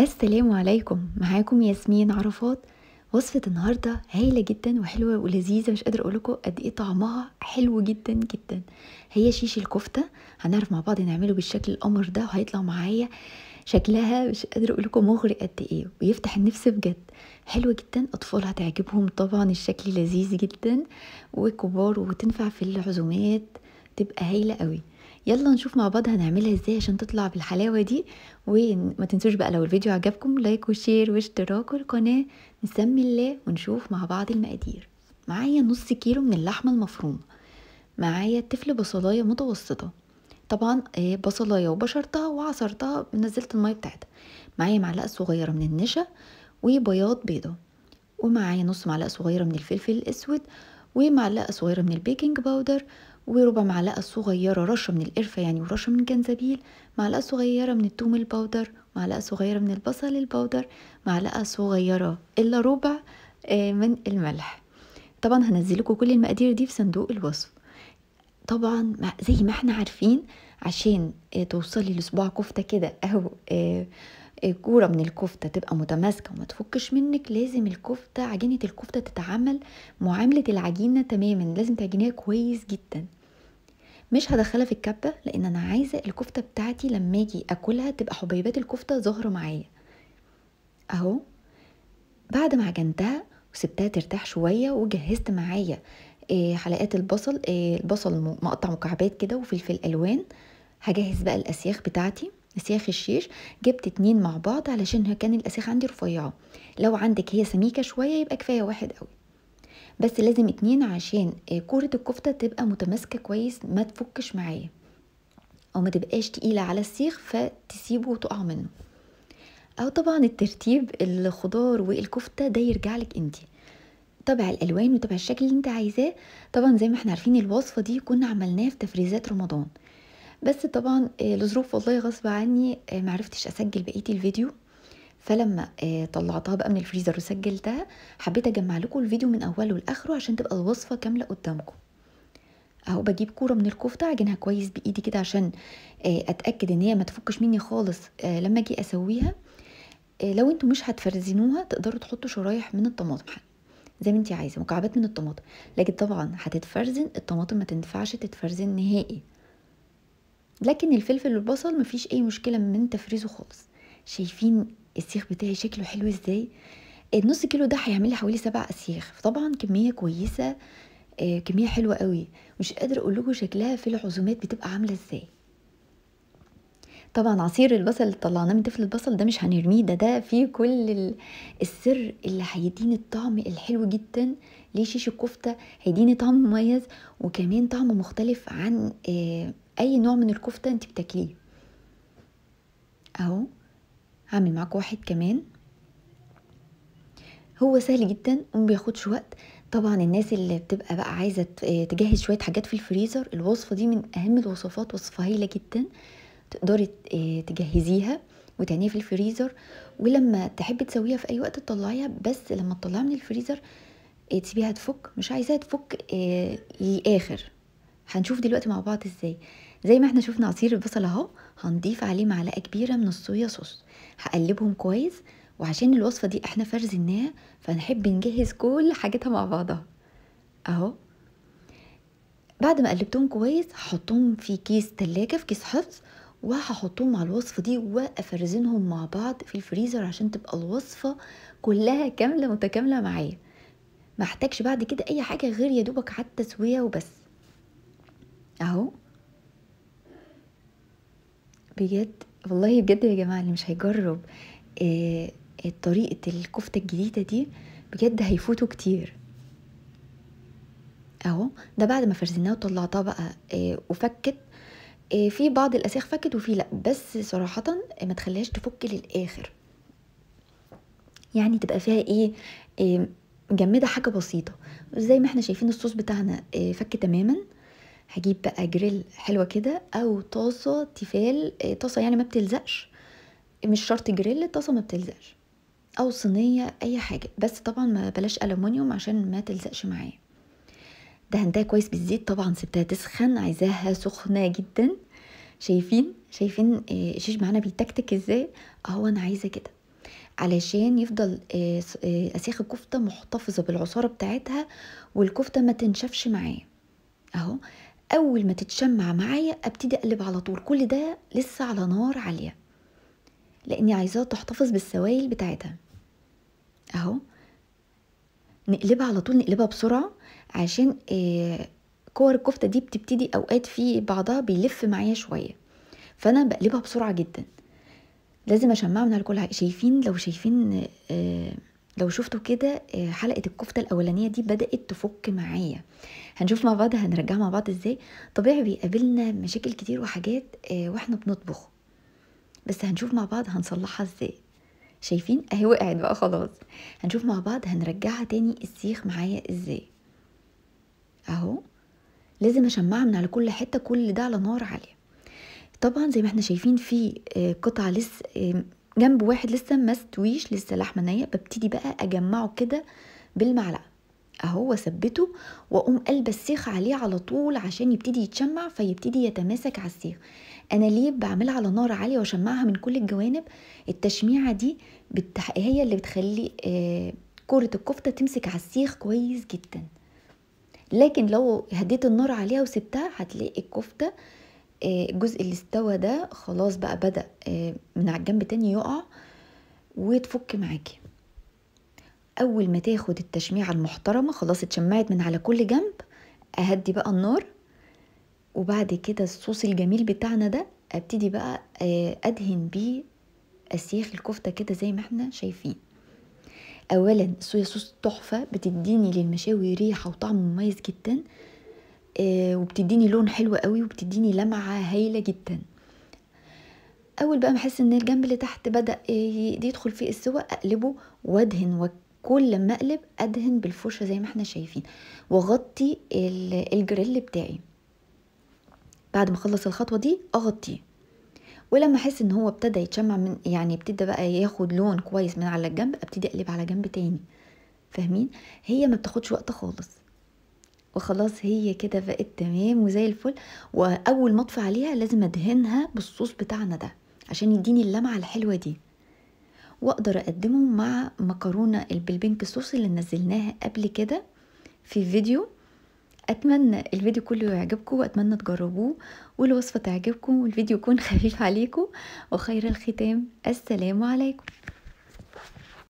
السلام عليكم معاكم ياسمين عرفات وصفة النهاردة هايلة جدا وحلوة ولذيذة مش قادرة أقولكوا قد ايه طعمها حلو جدا جدا هي شيش الكفتة هنعرف مع بعض نعمله بالشكل القمر ده وهيطلع معايا شكلها مش قادرة أقولكوا مغري قد ايه ويفتح النفس بجد حلوة جدا اطفال هتعجبهم طبعا الشكل لذيذ جدا وكبار وتنفع في العزومات تبقى هايلة قوي يلا نشوف مع بعض هنعملها ازاي عشان تطلع بالحلاوه دي وما تنسوش بقى لو الفيديو عجبكم لايك وشير واشتراك القناه نسمي الله ونشوف مع بعض المقادير معايا نص كيلو من اللحمه المفرومه معايا تفل بصلايه متوسطه طبعا آه، بصلايه وبشرتها وعصرتها نزلت الميه بتاعتها معايا معلقه صغيره من النشا وبياض بيضه ومعايا نص معلقه صغيره من الفلفل الاسود ومعلقه صغيره من البيكنج باودر وربع معلقة صغيرة رشة من القرفة يعني ورشة من الجنزبيل معلقة صغيرة من التوم البودر معلقة صغيرة من البصل البودر معلقة صغيرة إلا ربع آه، من الملح طبعا لكم كل المقادير دي في صندوق الوصف طبعا زي ما احنا عارفين عشان آه، توصلي لصباع كفتة كده أو آه، كورة من الكفتة تبقى متماسكة وما تفكش منك لازم الكفتة عجينة الكفتة تتعمل معاملة العجينة تماما لازم تعجنيها كويس جدا مش هدخلها في الكبه لان انا عايزه الكفته بتاعتي لما اجي اكلها تبقى حبيبات الكفته ظاهره معايا اهو بعد ما عجنتها وسبتها ترتاح شويه وجهزت معايا آه، حلقات البصل آه، البصل مقطع مكعبات كده وفلفل الوان هجهز بقى الاسياخ بتاعتي اسياخ الشيش جبت اتنين مع بعض علشان كان الاسياخ عندي رفيعه لو عندك هي سميكه شويه يبقى كفايه واحد قوي بس لازم اتنين عشان آه، كوره الكفته تبقى متماسكه كويس ما تفكش معايا او ما تبقاش تقيله على السيخ فتسيبه وتقع منه او طبعا الترتيب الخضار والكفته ده يرجع لك انتي تبع الالوان وتبع الشكل اللي انت عايزاه طبعا زي ما احنا عارفين الوصفه دي كنا عملناها في تفريزات رمضان بس طبعا آه، لظروف والله غصب عني آه، معرفتش اسجل بقيه الفيديو فلما آه، طلعتها بقى من الفريزر وسجلتها حبيت اجمع لكم الفيديو من اوله لاخره عشان تبقى الوصفه كامله قدامكم اهو بجيب كوره من الكفته اعجنها كويس بايدي كده عشان آه، اتاكد ان هي ما تفكش مني خالص آه، لما اجي اسويها لو انتوا مش هتفرزنوها تقدروا تحطوا شرايح من الطماطم زي ما انت عايزه مكعبات من الطماطم لكن طبعا هتتفرزن الطماطم ما تنفعش تتفرزن نهائي لكن الفلفل والبصل مفيش اي مشكله من تفريزه خالص شايفين السيخ بتاعي شكله حلو ازاي النص كيلو ده هيعمل لي حوالي سبع اسياخ طبعا كميه كويسه آه كميه حلوه قوي مش قادر اقول لكم شكلها في العزومات بتبقى عامله ازاي طبعا عصير البصل اللي طلعناه من تفل البصل ده مش هنرميه ده ده فيه كل السر اللي هيديني الطعم الحلو جدا لشيش الكفته هيديني طعم مميز وكمان طعم مختلف عن آه اي نوع من الكفته انت بتاكليه اهو هعمل معك واحد كمان هو سهل جدا وما بياخدش وقت طبعا الناس اللي بتبقى بقى عايزه آه، تجهز شويه حاجات في الفريزر الوصفه دي من اهم الوصفات وصفه هايله جدا تقدري آه، تجهزيها وتعنيها في الفريزر ولما تحبي تسويها في اي وقت تطلعيها بس لما تطلعيها من الفريزر آه، تسيبيها تفك مش عايزاها تفك للاخر هنشوف دلوقتي مع بعض ازاي زي ما احنا شفنا عصير البصل اهو هنضيف عليه معلقه كبيره من الصويا صوص هقلبهم كويس وعشان الوصفه دي احنا فرزناها فنحب نجهز كل حاجتها مع بعضها اهو بعد ما قلبتهم كويس هحطهم في كيس تلاجة في كيس حفظ وهحطهم على الوصفه دي وافرزنهم مع بعض في الفريزر عشان تبقى الوصفه كلها كامله متكامله معايا محتاجش بعد كده اي حاجه غير يا دوبك على وبس اهو بجد والله بجد يا جماعه اللي مش هيجرب آه طريقه الكفته الجديده دي بجد هيفوتوا كتير اهو ده بعد ما فرزناه وطلعتها بقى آه وفكت آه في بعض الاسياخ فكت وفي لا بس صراحه آه، ما تخليهاش تفك للاخر يعني تبقى فيها ايه, إيه جمدة حاجه بسيطه زي ما احنا شايفين الصوص بتاعنا آه، فك تماما هجيب بقى جريل حلوه كده او طاسه تيفال آه، طاسه يعني ما بتلزقش مش شرط جريل الطاسه ما بتلزقش او صينيه اي حاجه بس طبعا ما بلاش الومنيوم عشان ما تلزقش معايا دهنتها كويس بالزيت طبعا سبتها تسخن عايزاها سخنه جدا شايفين شايفين الشيش آه، معانا بيتكتك ازاي اهو انا عايزه كده علشان يفضل آه، اسيخ الكفته محتفظه بالعصاره بتاعتها والكفته ما تنشفش معايا اهو اول ما تتشمع معايا ابتدي اقلب على طول كل ده لسه على نار عاليه لاني عايزاها تحتفظ بالسوائل بتاعتها اهو نقلبها على طول نقلبها بسرعه عشان آه، كور الكفته دي بتبتدي اوقات في بعضها بيلف معايا شويه فانا بقلبها بسرعه جدا لازم اشمعها من على شايفين لو شايفين آه، لو شفتوا كده آه، حلقة الكفتة الأولانية دي بدأت تفك معايا هنشوف مع بعض هنرجعها مع بعض ازاي طبيعي بيقابلنا مشاكل كتير وحاجات آه، واحنا بنطبخ بس هنشوف مع بعض هنصلحها ازاي شايفين اهي وقعت بقى خلاص هنشوف مع بعض هنرجعها تاني السيخ معايا ازاي اهو لازم اشمعها من على كل حته كل ده على نار عاليه طبعا زي ما احنا شايفين في آه، قطعه لسه جنب واحد لسه ما استويش لسه لحمه نيه ببتدي بقى اجمعه كده بالمعلقه اهو ثبته واقوم قلب السيخ عليه على طول عشان يبتدي يتشمع فيبتدي يتماسك على السيخ انا ليه بعملها على نار عاليه واشمعها من كل الجوانب التشميعه دي هي اللي بتخلي آه، كرة الكفتة تمسك على السيخ كويس جدا لكن لو هديت النار عليها وسبتها هتلاقي الكفتة آه، الجزء اللي استوى ده خلاص بقى بدأ آه، من على الجنب تاني يقع وتفك معاكي اول ما تاخد التشميعه المحترمه خلاص اتشمعت من على كل جنب اهدي بقى النار وبعد كده الصوص الجميل بتاعنا ده ابتدي بقى آه، ادهن بيه اسياخ الكفته كده زي ما احنا شايفين اولا الصويا صوص تحفه بتديني للمشاوي ريحه وطعم مميز جدا آه، وبتديني لون حلو قوي وبتديني لمعه هايله جدا اول بقى ما احس ان الجنب اللي تحت بدا يدخل فيه السوى اقلبه وادهن وكل ما اقلب ادهن بالفرشه زي ما احنا شايفين واغطي الجريل بتاعي بعد ما اخلص الخطوه دي اغطيه ولما احس ان هو ابتدى يتشمع من يعني ابتدى بقى ياخد لون كويس من على الجنب ابتدي اقلب على جنب تاني فاهمين هي ما بتاخدش وقت خالص وخلاص هي كده بقت تمام وزي الفل واول ما اطفي عليها لازم ادهنها بالصوص بتاعنا ده عشان يديني اللمعه الحلوه دي واقدر اقدمه مع مكرونه البلبنك صوص اللي نزلناها قبل كده في فيديو اتمنى الفيديو كله يعجبكم واتمنى تجربوه والوصفه تعجبكم والفيديو يكون خفيف عليكم وخير الختام السلام عليكم